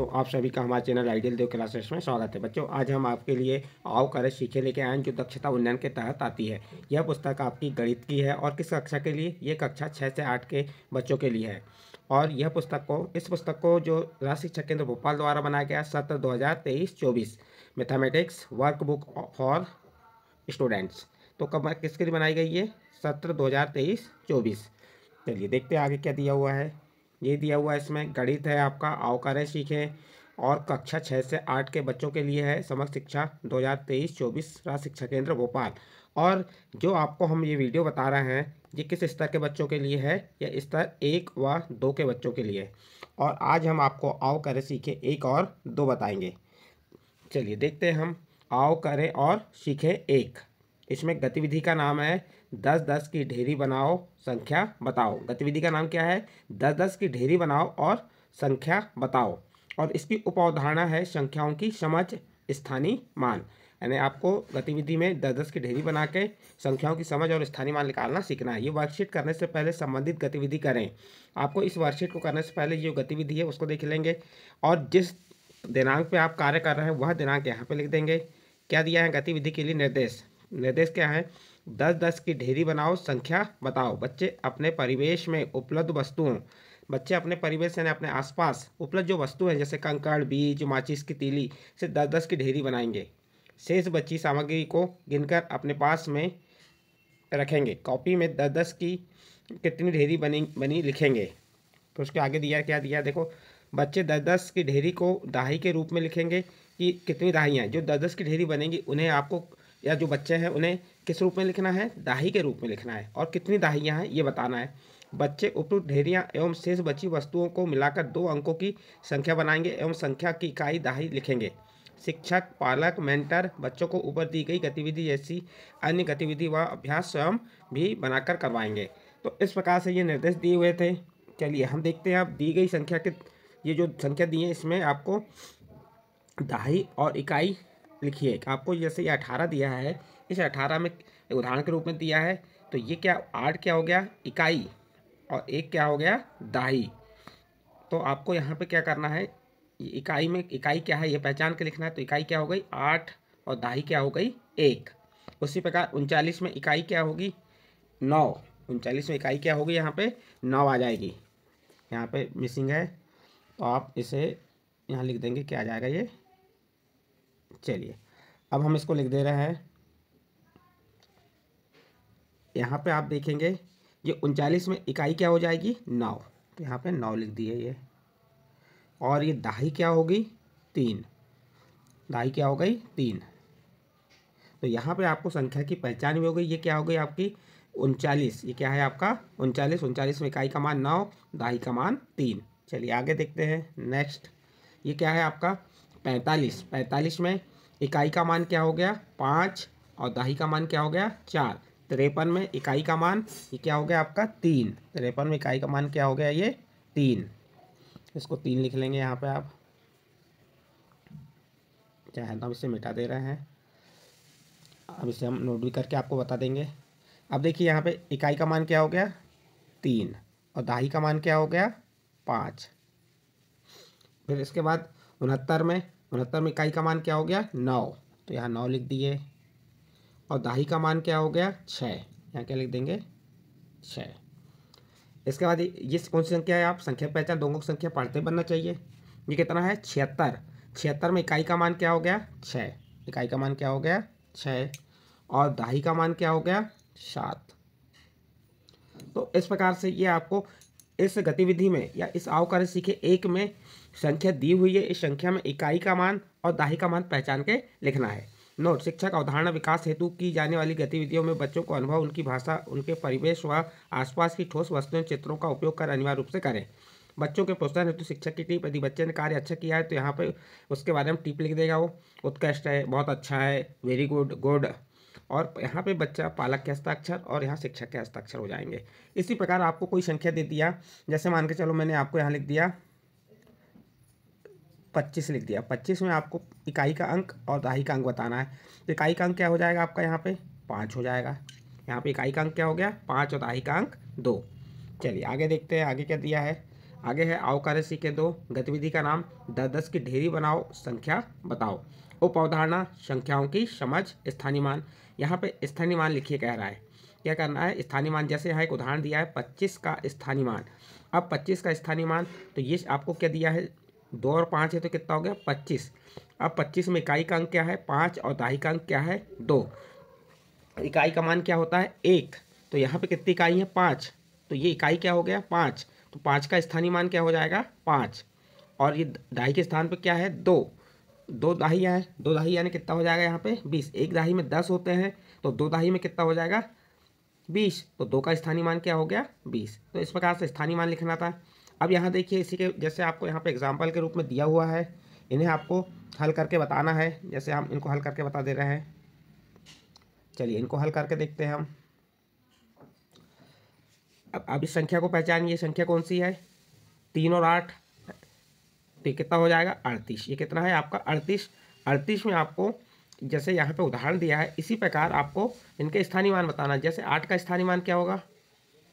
बच्चों आप सभी का हमारे चैनल आइडियल देव क्लासेस में स्वागत है बच्चों आज हम आपके लिए आओ कर सीखे लेके आए जो दक्षता उन्नयन के तहत आती है यह पुस्तक आपकी गणित की है और किस कक्षा के लिए ये कक्षा छः से आठ के बच्चों के लिए है और यह पुस्तक को इस पुस्तक को जो राज्य शिक्षा केंद्र भोपाल द्वारा बनाया गया सत्र दो हज़ार मैथमेटिक्स बुक फॉर स्टूडेंट्स तो कब किसके लिए बनाई गई है सत्र दो हज़ार चलिए देखते हैं आगे क्या दिया हुआ है ये दिया हुआ है इसमें गणित है आपका आवकारें सीखें और कक्षा छः से आठ के बच्चों के लिए है समग्र शिक्षा 2023 चौबीस राज्य शिक्षा केंद्र भोपाल और जो आपको हम ये वीडियो बता रहे हैं ये किस स्तर के बच्चों के लिए है या स्तर एक व दो के बच्चों के लिए और आज हम आपको आओ करें सीखे एक और दो बताएंगे चलिए देखते हैं हम आओ करें और सीखें एक इसमें गतिविधि का नाम है दस दस की ढेरी बनाओ संख्या बताओ गतिविधि का नाम क्या है दस दस की ढेरी बनाओ और संख्या बताओ और इसकी उप अवधारणा है संख्याओं की समझ स्थानीय मान यानी आपको गतिविधि में दस दस की ढेरी बना के संख्याओं की समझ और स्थानीय मान निकालना सीखना है ये वर्कशीट करने से पहले संबंधित गतिविधि करें आपको इस वर्कशीट को करने से पहले जो गतिविधि है उसको देख लेंगे और जिस दिनांक पे आप कार्य कर रहे हैं वह दिनांक यहाँ पे लिख देंगे क्या दिया है गतिविधि के लिए निर्देश निर्देश क्या है दस दस की ढेरी बनाओ संख्या बताओ बच्चे अपने परिवेश में उपलब्ध वस्तुओं बच्चे अपने परिवेश यानी अपने आसपास उपलब्ध जो वस्तु हैं जैसे कंकड़ बीज माचिस की तीली से दस दस की ढेरी बनाएंगे शेष बच्ची सामग्री को गिनकर अपने पास में रखेंगे कॉपी में दस दस की कितनी ढेरी बनी बनी लिखेंगे तो उसके आगे दिया क्या दिया देखो बच्चे दस दस की ढेरी को दहाई के रूप में लिखेंगे कि कितनी दहाइयाँ जो दस दस की ढेरी बनेंगी उन्हें आपको या जो बच्चे हैं उन्हें किस रूप में लिखना है दाही के रूप में लिखना है और कितनी दाहियाँ हैं ये बताना है बच्चे उपयुक्त ढेरियाँ एवं शेष बची वस्तुओं को मिलाकर दो अंकों की संख्या बनाएंगे एवं संख्या की इकाई दाही लिखेंगे शिक्षक पालक मेंटर बच्चों को ऊपर दी गई गतिविधि जैसी अन्य गतिविधि व अभ्यास स्वयं भी बनाकर करवाएंगे तो इस प्रकार से ये निर्देश दिए हुए थे चलिए हम देखते हैं आप दी गई संख्या के ये जो संख्या दी है इसमें आपको दाही और इकाई लिखिए आपको जैसे ये अठारह दिया है इस अठारह में उदाहरण के रूप में दिया है तो ये क्या आठ क्या हो गया इकाई और एक क्या हो गया दाही तो आपको यहाँ पे क्या करना है इकाई में इकाई क्या है ये पहचान के लिखना है तो इकाई क्या हो गई आठ और दाही क्या हो गई एक उसी प्रकार उनचालीस में इकाई क्या होगी नौ उनचालीस में इकाई क्या होगी यहाँ पे नौ आ जाएगी यहाँ पे मिसिंग है तो आप इसे यहाँ लिख देंगे क्या आ जाएगा ये चलिए अब हम इसको लिख दे रहे हैं यहाँ पे आप देखेंगे ये उनचालीस में इकाई क्या हो जाएगी नौ तो यहाँ पे नौ लिख दिए ये और ये दाही क्या होगी तीन दाही क्या हो गई तीन तो यहाँ पे आपको संख्या की पहचान भी हो गई ये क्या हो गई आपकी उनचालीस ये क्या है आपका उनचालीस उनचालीस में इकाई का मान नौ दाही का मान तीन चलिए आगे देखते हैं नेक्स्ट ये क्या है आपका पैंतालीस पैंतालीस में इकाई का मान क्या हो गया पाँच और दाही का मान क्या हो गया चार तिरपन में इकाई का मान ये क्या हो गया आपका तीन तिरपन में इकाई का मान क्या हो गया ये तीन इसको तीन लिख लेंगे यहाँ पे आप चाहे तो हम इसे मिटा दे रहे हैं अब इसे हम नोट भी करके आपको बता देंगे अब देखिए यहाँ पे इकाई का मान क्या हो गया तीन और दाही का मान क्या हो गया पाँच फिर इसके बाद उनहत्तर में उनहत्तर में इकाई का मान क्या हो गया नौ तो यहाँ नौ लिख दिए और दाही का मान क्या हो गया छः यहाँ क्या लिख देंगे छः इसके बाद ये कौन सी संख्या है आप संख्या पहचान दोनों की संख्या पढ़ते बनना चाहिए ये कितना है छिहत्तर छिहत्तर में इकाई का मान क्या हो गया छः इकाई का मान क्या हो गया छः और दाही का मान क्या हो गया सात तो इस प्रकार से ये आपको इस गतिविधि में या इस आवकार सीखे एक में संख्या दी हुई है इस संख्या में इकाई का मान और दाही का मान पहचान के लिखना है नोट शिक्षक अवधारणा विकास हेतु की जाने वाली गतिविधियों में बच्चों को अनुभव उनकी भाषा उनके परिवेश व आसपास की ठोस वस्तुओं चित्रों का उपयोग कर अनिवार्य रूप से करें बच्चों के प्रोत्साहन हेतु शिक्षक की टीप यदि बच्चे ने कार्य अच्छा किया है तो यहाँ पर उसके बारे में टीप लिख देगा वो उत्कृष्ट है बहुत अच्छा है वेरी गुड गुड और यहाँ पे बच्चा पालक के हस्ताक्षर और यहाँ शिक्षक के हस्ताक्षर हो जाएंगे इसी प्रकार आपको कोई संख्या दे दिया जैसे मान के चलो मैंने आपको यहाँ लिख दिया पच्चीस लिख दिया पच्चीस में आपको इकाई का अंक और दहाई का अंक बताना है तो इकाई का अंक क्या हो जाएगा आपका यहाँ पे पाँच हो जाएगा यहाँ पे इकाई का अंक क्या हो गया पाँच और दहाई का अंक दो चलिए आगे देखते हैं आगे क्या दिया है आगे है सी सीखे दो गतिविधि का नाम दस दस की ढेरी बनाओ संख्या बताओ उप अवधारणा संख्याओं की समझ स्थानीय मान यहाँ पे स्थानीय मान लिखिए कह रहा है क्या करना है स्थानीय मान जैसे यहाँ एक उदाहरण दिया है पच्चीस का स्थानीय मान अब पच्चीस का स्थानीय मान तो ये आपको क्या दिया है दो और पाँच है तो कितना हो गया पच्चीस अब पच्चीस में इकाई का अंक क्या है पाँच और दहाई का अंक क्या है दो इकाई का मान क्या होता है एक तो यहाँ पे कितनी इकाई है पाँच तो ये इकाई क्या हो गया पाँच तो पाँच का स्थानीय मान क्या हो जाएगा पाँच और ये दहाई के स्थान पर क्या है दो दो दहाई है दो दहाई यानी कितना हो जाएगा यहाँ पे बीस एक दहाई में दस होते हैं तो दो दहाई में कितना हो जाएगा बीस तो दो का स्थानीय मान क्या हो गया बीस तो इस प्रकार से स्थानीय मान लिखना था अब यहाँ देखिए इसी के जैसे आपको यहाँ पे एग्जाम्पल के रूप में दिया हुआ है इन्हें आपको हल करके बताना है जैसे हम इनको हल करके बता दे रहे हैं चलिए इनको हल करके देखते हैं हम अब अब इस संख्या को पहचानिए संख्या कौन सी है तीन और आठ तो कितना हो जाएगा अड़तीस ये कितना है आपका अड़तीस अड़तीस में आपको जैसे यहाँ पे उदाहरण दिया है इसी प्रकार आपको इनके स्थानीय मान बताना है जैसे आठ का स्थानीय मान क्या होगा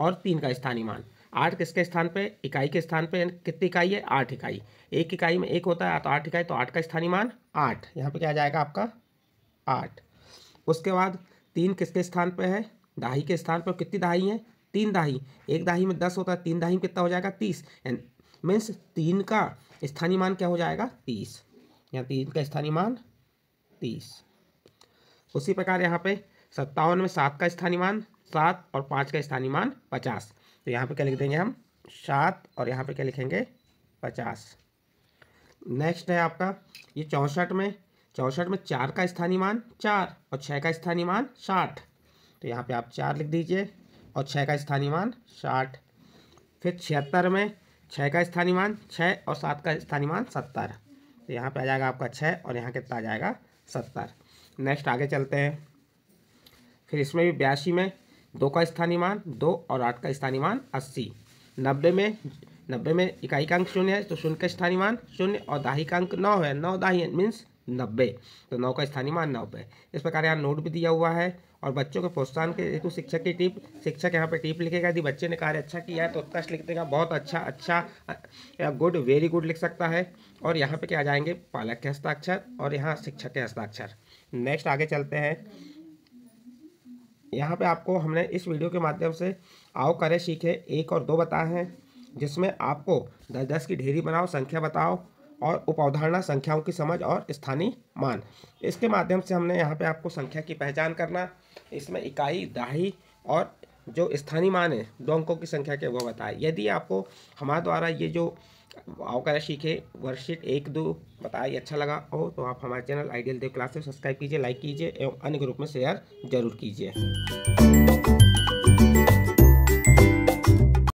और तीन का स्थानीय मान आठ किसके स्थान पे इकाई के स्थान पे कितनी इकाई है आठ इकाई एक इकाई में एक होता है तो आठ इकाई तो आठ का स्थानीय मान आठ यहाँ पे क्या जाएगा आपका आठ उसके बाद तीन किसके स्थान पे है दाही के स्थान पर कितनी दहाई है तीन दाही एक दाही में दस होता है तीन दाही में कितना हो जाएगा तीस एंड मीन्स तीन का स्थानीय मान क्या हो जाएगा तीस या तीन का स्थानीय मान तीस उसी प्रकार यहाँ पे सत्तावन में सात का स्थानीय मान सात और पाँच का स्थानीय मान पचास तो यहाँ पे क्या लिख देंगे हम सात और यहाँ पे क्या लिखेंगे पचास नेक्स्ट है आपका ये चौंसठ में चौंसठ में चार का स्थानीय मान चार और छः का स्थानीय मान साठ तो यहाँ पे आप चार लिख दीजिए और छः का स्थानीय मान साठ फिर छिहत्तर में छः का स्थानीय मान छः और सात का स्थानीय मान सत्तर तो यहाँ पे आ जाएगा आपका छः और यहाँ कितना आ जाएगा सत्तर नेक्स्ट आगे चलते हैं फिर इसमें भी बयासी में दो का स्थानीय मान दो और आठ का स्थानीय मान अस्सी नब्बे में नब्बे में इकाई का अंक शून्य है तो शून्य का स्थानीय मान शून्य और दाही का अंक नौ है नौ दाही मीन्स नब्बे तो नौ का स्थानीय मान नब्बे इस प्रकार यहाँ नोट भी दिया हुआ है और बच्चों के प्रोत्साहन के हेतु शिक्षक की टिप शिक्षक यहाँ पे टिप लिखेगा यदि बच्चे ने कार्य अच्छा किया है तो उत्कर्ष लिख देगा बहुत अच्छा अच्छा या गुड वेरी गुड लिख सकता है और यहाँ पे क्या जाएंगे पालक के हस्ताक्षर और यहाँ शिक्षक के हस्ताक्षर नेक्स्ट आगे चलते हैं यहाँ पे आपको हमने इस वीडियो के माध्यम से आओ करें सीखे एक और दो बताए हैं जिसमें आपको दस दस की ढेरी बनाओ संख्या बताओ और उपावधारणा संख्याओं की समझ और स्थानीय मान इसके माध्यम से हमने यहाँ पे आपको संख्या की पहचान करना इसमें इकाई दाही और जो स्थानीय मान है दो अंकों की संख्या के वो बताए यदि आपको हमारे द्वारा ये जो आओ करा सीखे वर्कशीट एक दो बताए अच्छा लगा हो तो आप हमारे channel ideal Dev classes subscribe कीजिए लाइक कीजिए एवं अन्य ग्रुप में शेयर जरूर कीजिए